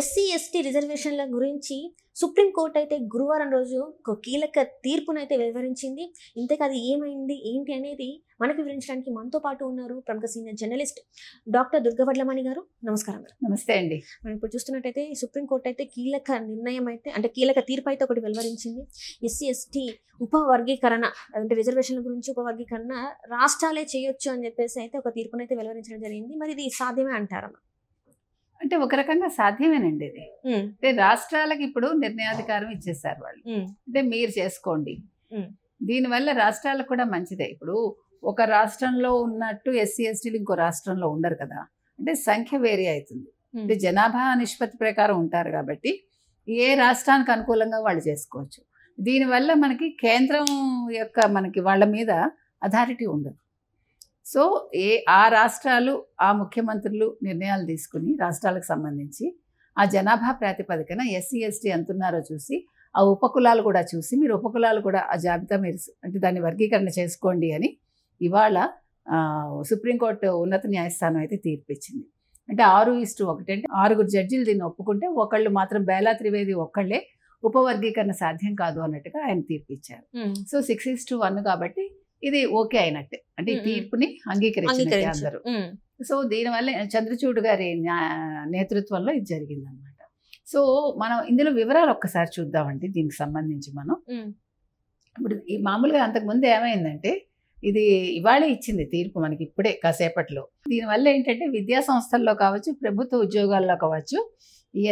SC ST రిజర్వేషన్ల గురించి supreme court అయితే గురువారం రోజు ఒక కీలక తీర్పునైతే వివరించింది ఇంతేకాదు ఏమైంది ఏంటి అనేది మనకు వివరించడానికి మనతో పాటు ఉన్నారు ప్రముఖ సీనియర్ జర్నలిస్ట్ డాక్టర్ దుర్గవడ్లమణి గారు నమస్కారం నమస్తే అండి మనం ఇప్పుడు చూస్తున్నట్టయితే సుప్రీంకోర్టు అయితే కీలక నిర్ణయం అయితే అంటే కీలక తీర్పు అయితే ఒకటి వెలువరించింది ఎస్సీ ఎస్టీ ఉపవర్గీకరణ అంటే రిజర్వేషన్ల గురించి ఉపవర్గీకరణ రాష్ట్రాలే చేయొచ్చు అని చెప్పేసి అయితే ఒక తీర్పునైతే వెలువరించడం జరిగింది మరి ఇది సాధ్యమే అంటారా అంటే ఒక రకంగా సాధ్యమేనండి ఇది అంటే రాష్ట్రాలకు ఇప్పుడు నిర్ణయాధికారం ఇచ్చేసారు వాళ్ళు అంటే మీరు చేసుకోండి దీనివల్ల రాష్ట్రాలకు కూడా మంచిదే ఇప్పుడు ఒక రాష్ట్రంలో ఉన్నట్టు ఎస్సీ ఎస్టీలు ఇంకో రాష్ట్రంలో ఉండరు కదా అంటే సంఖ్య వేరే అవుతుంది అంటే జనాభా నిష్పత్తి ప్రకారం ఉంటారు కాబట్టి ఏ రాష్ట్రానికి అనుకూలంగా వాళ్ళు చేసుకోవచ్చు దీనివల్ల మనకి కేంద్రం యొక్క మనకి వాళ్ళ మీద అథారిటీ ఉండదు సో ఏ ఆ రాష్ట్రాలు ఆ ముఖ్యమంత్రులు నిర్ణయాలు తీసుకుని రాష్ట్రాలకు సంబంధించి ఆ జనాభా ప్రాతిపదికన ఎస్సీ ఎస్టీ అంటున్నారో చూసి ఆ ఉపకులాలు కూడా చూసి మీరు ఉపకులాలు కూడా ఆ జాబితా మీరు అంటే దాన్ని వర్గీకరణ చేసుకోండి అని ఇవాళ సుప్రీంకోర్టు ఉన్నత న్యాయస్థానం అయితే తీర్పిచ్చింది అంటే ఆరు ఇస్టు ఒకటి అంటే ఆరుగురు జడ్జీలు దీన్ని ఒప్పుకుంటే ఒకళ్ళు మాత్రం బేలా త్రివేది ఒక్కళ్ళే ఉపవర్గీకరణ సాధ్యం కాదు అన్నట్టుగా ఆయన తీర్పిచ్చారు so six is to one కాబట్టి ఇది ఓకే అయినట్టే అంటే ఈ తీర్పుని అంగీకరించారు అందరూ సో దీనివల్ల చంద్రచూడు గారి నేతృత్వంలో ఇది అనమాట సో మనం ఇందులో వివరాలు ఒక్కసారి చూద్దామండి దీనికి సంబంధించి మనం ఇప్పుడు మామూలుగా అంతకుముందు ఏమైందంటే ఇది ఇవాళ ఇచ్చింది తీర్పు మనకి ఇప్పుడే కాసేపట్లో దీనివల్ల ఏంటంటే విద్యా సంస్థల్లో కావచ్చు ప్రభుత్వ ఉద్యోగాల్లో కావచ్చు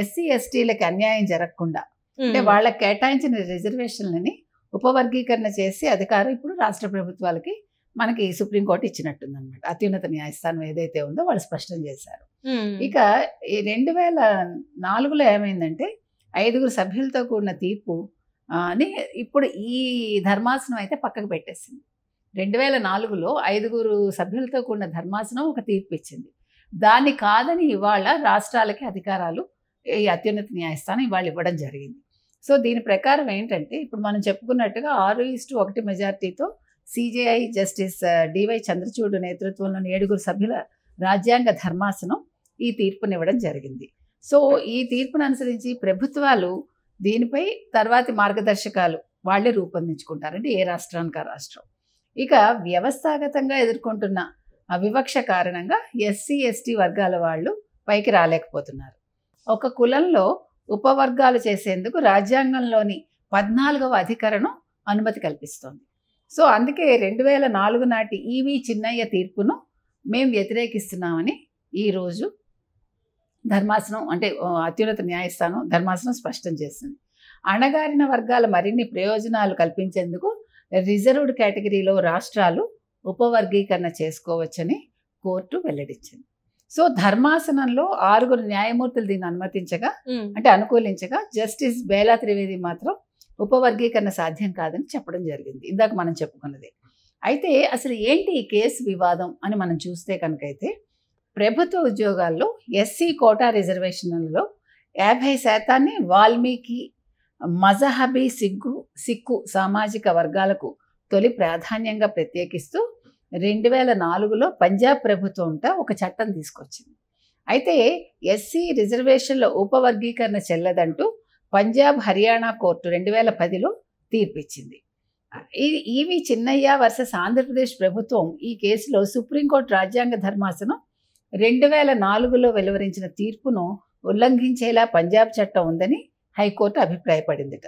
ఎస్సీ ఎస్టీలకు అన్యాయం జరగకుండా అంటే వాళ్ళకి కేటాయించిన రిజర్వేషన్లని ఉపవర్గీకరణ చేసి అధికారం ఇప్పుడు రాష్ట్ర ప్రభుత్వాలకి మనకి సుప్రీంకోర్టు ఇచ్చినట్టుంది అనమాట అత్యున్నత న్యాయస్థానం ఏదైతే ఉందో వాళ్ళు స్పష్టం చేశారు ఇక ఈ రెండు వేల నాలుగులో ఏమైందంటే ఐదుగురు సభ్యులతో కూడిన తీర్పు అని ఇప్పుడు ఈ ధర్మాసనం అయితే పక్కకు పెట్టేసింది రెండు వేల నాలుగులో ఐదుగురు సభ్యులతో కూడిన ధర్మాసనం ఒక తీర్పు ఇచ్చింది దాన్ని కాదని ఇవాళ రాష్ట్రాలకి అధికారాలు ఈ అత్యున్నత న్యాయస్థానం ఇవాళ ఇవ్వడం జరిగింది సో దీని ప్రకారం ఏంటంటే ఇప్పుడు మనం చెప్పుకున్నట్టుగా ఆరు ఇస్టు ఒకటి మెజార్టీతో సిజేఐ జస్టిస్ డివై చంద్రచూడు నేతృత్వంలోని ఏడుగురు సభ్యుల రాజ్యాంగ ధర్మాసనం ఈ తీర్పునివ్వడం జరిగింది సో ఈ తీర్పును అనుసరించి ప్రభుత్వాలు దీనిపై తర్వాతి మార్గదర్శకాలు వాళ్ళే రూపొందించుకుంటారు అంటే ఏ రాష్ట్రానికి ఆ రాష్ట్రం ఇక వ్యవస్థాగతంగా ఎదుర్కొంటున్న వివక్ష కారణంగా ఎస్సీ ఎస్టీ వర్గాల వాళ్ళు పైకి రాలేకపోతున్నారు ఒక కులంలో ఉపవర్గాలు చేసేందుకు రాజ్యాంగంలోని పద్నాలుగవ అధికరణం అనుమతి కల్పిస్తోంది సో అందుకే రెండు వేల నాలుగు నాటి ఈవి చిన్నయ్య తీర్పును మేము వ్యతిరేకిస్తున్నామని ఈరోజు ధర్మాసనం అంటే అత్యున్నత న్యాయస్థానం ధర్మాసనం స్పష్టం చేస్తుంది అణగారిన వర్గాల మరిన్ని ప్రయోజనాలు కల్పించేందుకు రిజర్వ్డ్ కేటగిరీలో రాష్ట్రాలు ఉపవర్గీకరణ చేసుకోవచ్చని కోర్టు వెల్లడించింది సో ధర్మాసనంలో ఆరుగురు న్యాయమూర్తులు దీన్ని అనుమతించగా అంటే అనుకూలించగా జస్టిస్ బేలా త్రివేది మాత్రం ఉపవర్గీకరణ సాధ్యం కాదని చెప్పడం జరిగింది ఇందాక మనం చెప్పుకున్నది అయితే అసలు ఏంటి ఈ కేసు వివాదం అని మనం చూస్తే కనుకైతే ప్రభుత్వ ఉద్యోగాల్లో ఎస్సీ కోటా రిజర్వేషన్లలో యాభై శాతాన్ని వాల్మీకి మజహబీ సిగ్గు సిక్కు సామాజిక వర్గాలకు తొలి ప్రాధాన్యంగా ప్రత్యేకిస్తూ రెండు వేల నాలుగులో పంజాబ్ ప్రభుత్వంట ఒక చట్టం తీసుకొచ్చింది అయితే ఎస్సీ రిజర్వేషన్ల ఉపవర్గీకరణ చెల్లదంటూ పంజాబ్ హర్యానా కోర్టు రెండు వేల పదిలో తీర్పిచ్చింది ఇది ఈవి చిన్నయ్య వర్సెస్ ఆంధ్రప్రదేశ్ ప్రభుత్వం ఈ కేసులో సుప్రీంకోర్టు రాజ్యాంగ ధర్మాసనం రెండు వేల నాలుగులో వెలువరించిన తీర్పును ఉల్లంఘించేలా పంజాబ్ చట్టం ఉందని హైకోర్టు అభిప్రాయపడిందిట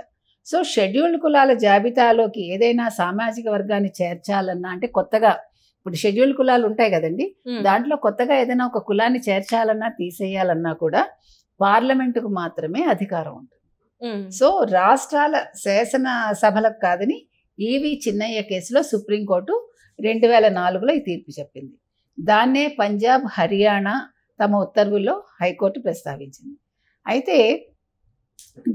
సో షెడ్యూల్డ్ కులాల జాబితాలోకి ఏదైనా సామాజిక వర్గాన్ని చేర్చాలన్నా అంటే కొత్తగా ఇప్పుడు షెడ్యూల్ కులాలు ఉంటాయి కదండి దాంట్లో కొత్తగా ఏదైనా ఒక కులాన్ని చేర్చాలన్నా తీసేయాలన్నా కూడా పార్లమెంటుకు మాత్రమే అధికారం ఉంటుంది సో రాష్ట్రాల శాసన సభలకు కాదని ఈవి చిన్నయ్య కేసులో సుప్రీంకోర్టు రెండు వేల నాలుగులో ఈ తీర్పు చెప్పింది దాన్నే పంజాబ్ హర్యానా తమ ఉత్తర్వుల్లో హైకోర్టు ప్రస్తావించింది అయితే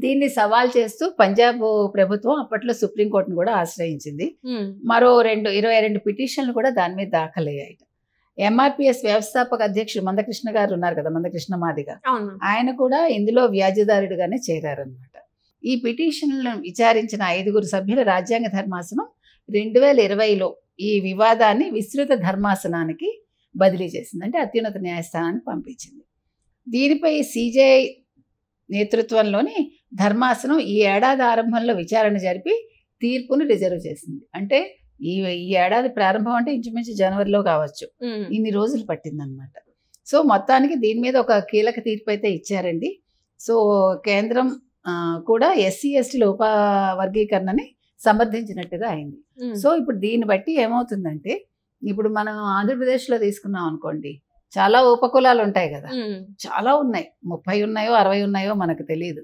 దీన్ని సవాల్ చేస్తూ పంజాబ్ ప్రభుత్వం అప్పట్లో సుప్రీంకోర్టును కూడా ఆశ్రయించింది మరో రెండు ఇరవై రెండు పిటిషన్లు కూడా దాని మీద దాఖలయ్యాయి ఎంఆర్పిఎస్ వ్యవస్థాపక అధ్యక్షుడు మందకృష్ణ గారు ఉన్నారు కదా మందకృష్ణ మాదిగా ఆయన కూడా ఇందులో వ్యాధిదారుడిగానే చేరారనమాట ఈ పిటిషన్లను విచారించిన ఐదుగురు సభ్యుల రాజ్యాంగ ధర్మాసనం రెండు వేల ఇరవైలో ఈ వివాదాన్ని విస్తృత ధర్మాసనానికి బదిలీ చేసింది అంటే అత్యున్నత న్యాయస్థానానికి పంపించింది దీనిపై సిజేఐ నేతృత్వంలోని ధర్మాసనం ఈ ఏడాది ఆరంభంలో విచారణ జరిపి తీర్పును రిజర్వ్ చేసింది అంటే ఈ ఈ ఏడాది ప్రారంభం అంటే ఇంచుమించు జనవరిలో కావచ్చు ఇన్ని రోజులు పట్టిందనమాట సో మొత్తానికి దీని మీద ఒక కీలక తీర్పు అయితే ఇచ్చారండి సో కేంద్రం కూడా ఎస్సీ ఎస్టీల ఉప వర్గీకరణని సమర్థించినట్టుగా అయింది సో ఇప్పుడు దీన్ని బట్టి ఏమవుతుందంటే ఇప్పుడు మనం ఆంధ్రప్రదేశ్లో తీసుకున్నాం అనుకోండి చాలా ఉపకులాలు ఉంటాయి కదా చాలా ఉన్నాయి ముప్పై ఉన్నాయో అరవై ఉన్నాయో మనకు తెలియదు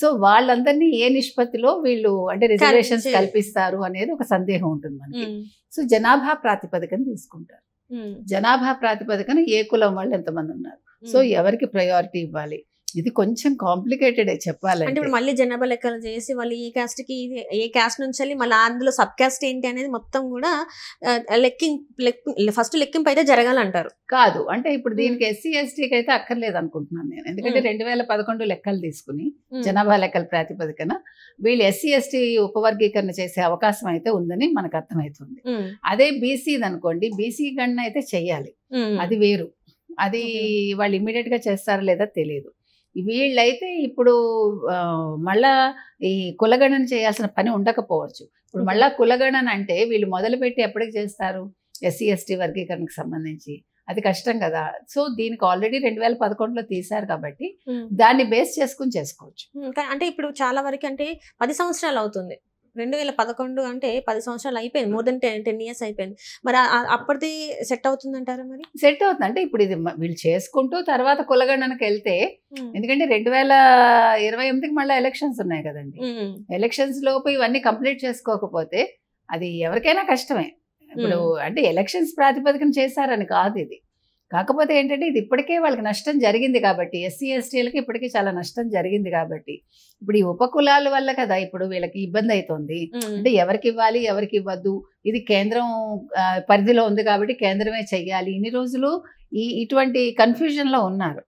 సో వాళ్ళందరినీ ఏ నిష్పత్తిలో వీళ్ళు అంటే రిజర్వేషన్స్ కల్పిస్తారు అనేది ఒక సందేహం ఉంటుంది మనకి సో జనాభా ప్రాతిపదికను తీసుకుంటారు జనాభా ప్రాతిపదికన ఏ కులం వాళ్ళు ఎంతమంది ఉన్నారు సో ఎవరికి ప్రయారిటీ ఇవ్వాలి ఇది కొంచెం కాంప్లికేటెడ్ చెప్పాలి అంటే మళ్ళీ జనాభా లెక్కలు చేసి వాళ్ళు ఏ క్యాస్ట్ కి ఏ క్యాస్ట్ నుంచి వెళ్ళి మళ్ళీ అందులో సబ్ క్యాస్ట్ ఏంటి అనేది మొత్తం కూడా లెక్కింగ్ ఫస్ట్ లెక్కింపు అయితే జరగాలంటారు కాదు అంటే ఇప్పుడు దీనికి ఎస్సీ ఎస్టీకి అయితే అక్కర్లేదు అనుకుంటున్నాను నేను ఎందుకంటే రెండు వేల పదకొండు లెక్కలు తీసుకుని జనాభా లెక్కల ప్రాతిపదికన వీళ్ళు ఎస్సీ ఎస్టీ ఉపవర్గీకరణ చేసే అవకాశం అయితే ఉందని మనకు అర్థమవుతుంది అదే బీసీది అనుకోండి బీసీ గణన అయితే చెయ్యాలి అది వేరు అది వాళ్ళు ఇమీడియట్ గా చేస్తారా లేదా తెలియదు వీళ్ళైతే ఇప్పుడు మళ్ళా ఈ కులగణన చేయాల్సిన పని ఉండకపోవచ్చు ఇప్పుడు మళ్ళా కులగణన అంటే వీళ్ళు మొదలుపెట్టి ఎప్పటికి చేస్తారు ఎస్సీ ఎస్టీ వర్గీకరణకు సంబంధించి అది కష్టం కదా సో దీనికి ఆల్రెడీ రెండు వేల పదకొండులో తీశారు కాబట్టి దాన్ని బేస్ చేసుకుని చేసుకోవచ్చు అంటే ఇప్పుడు చాలా వరకు అంటే పది సంవత్సరాలు అవుతుంది రెండు వేల పదకొండు అంటే పది సంవత్సరాలు అయిపోయింది more than ten ten years అయిపోయింది మరి అప్పటిది సెట్ అంటారా మరి సెట్ అవుతుంది అంటే ఇప్పుడు ఇది వీళ్ళు చేసుకుంటూ తర్వాత కులగణనకి వెళ్తే hmm. ఎందుకంటే రెండు వేల ఇరవై ఎనిమిదికి మళ్ళీ ఎలక్షన్స్ ఉన్నాయి కదండి ఎలక్షన్స్ hmm. లోపు ఇవన్నీ కంప్లీట్ చేసుకోకపోతే అది ఎవరికైనా కష్టమే ఇప్పుడు hmm. అంటే ఎలక్షన్స్ ప్రాతిపదికన చేశారని కాదు ఇది కాకపోతే ఏంటంటే ఇది ఇప్పటికే వాళ్ళకి నష్టం జరిగింది కాబట్టి ఎస్సీ ఎస్టీలకి ఇప్పటికే చాలా నష్టం జరిగింది కాబట్టి ఇప్పుడు ఈ ఉపకులాల వల్ల కదా ఇప్పుడు వీళ్ళకి ఇబ్బంది అవుతుంది అంటే ఎవరికి ఇవ్వాలి ఎవరికి ఇవ్వద్దు ఇది కేంద్రం పరిధిలో ఉంది కాబట్టి కేంద్రమే చెయ్యాలి ఇన్ని రోజులు ఈ ఇటువంటి కన్ఫ్యూజన్లో ఉన్నారు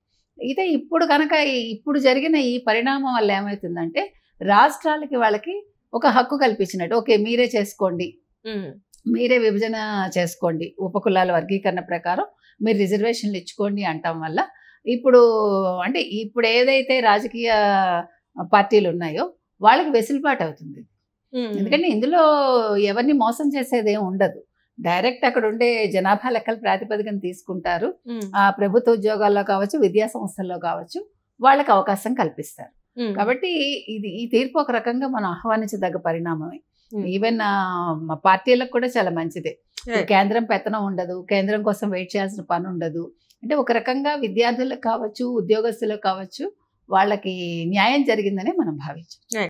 అయితే ఇప్పుడు కనుక ఇప్పుడు జరిగిన ఈ పరిణామం వల్ల ఏమవుతుందంటే రాష్ట్రాలకి వాళ్ళకి ఒక హక్కు కల్పించినట్టు ఓకే మీరే చేసుకోండి మీరే విభజన చేసుకోండి ఉపకులాల వర్గీకరణ ప్రకారం మీరు రిజర్వేషన్లు ఇచ్చుకోండి అంటాం వల్ల ఇప్పుడు అంటే ఇప్పుడు ఏదైతే రాజకీయ పార్టీలు ఉన్నాయో వాళ్ళకి వెసులుబాటు అవుతుంది ఎందుకంటే ఇందులో ఎవరిని మోసం చేసేది ఏమి ఉండదు డైరెక్ట్ అక్కడ ఉండే జనాభా లెక్కల ప్రాతిపదికన తీసుకుంటారు ఆ ప్రభుత్వ ఉద్యోగాల్లో కావచ్చు విద్యా సంస్థల్లో కావచ్చు వాళ్ళకి అవకాశం కల్పిస్తారు కాబట్టి ఇది ఈ తీర్పు ఒక రకంగా మనం ఆహ్వానించదగ్గ పరిణామమే ఈవెన్ మా పార్టీలకు కూడా చాలా మంచిదే కేంద్రం పెత్తనం ఉండదు కేంద్రం కోసం వెయిట్ చేయాల్సిన పని ఉండదు అంటే ఒక రకంగా విద్యార్థులకు కావచ్చు ఉద్యోగస్తులకు కావచ్చు వాళ్ళకి న్యాయం జరిగిందనే మనం భావించాం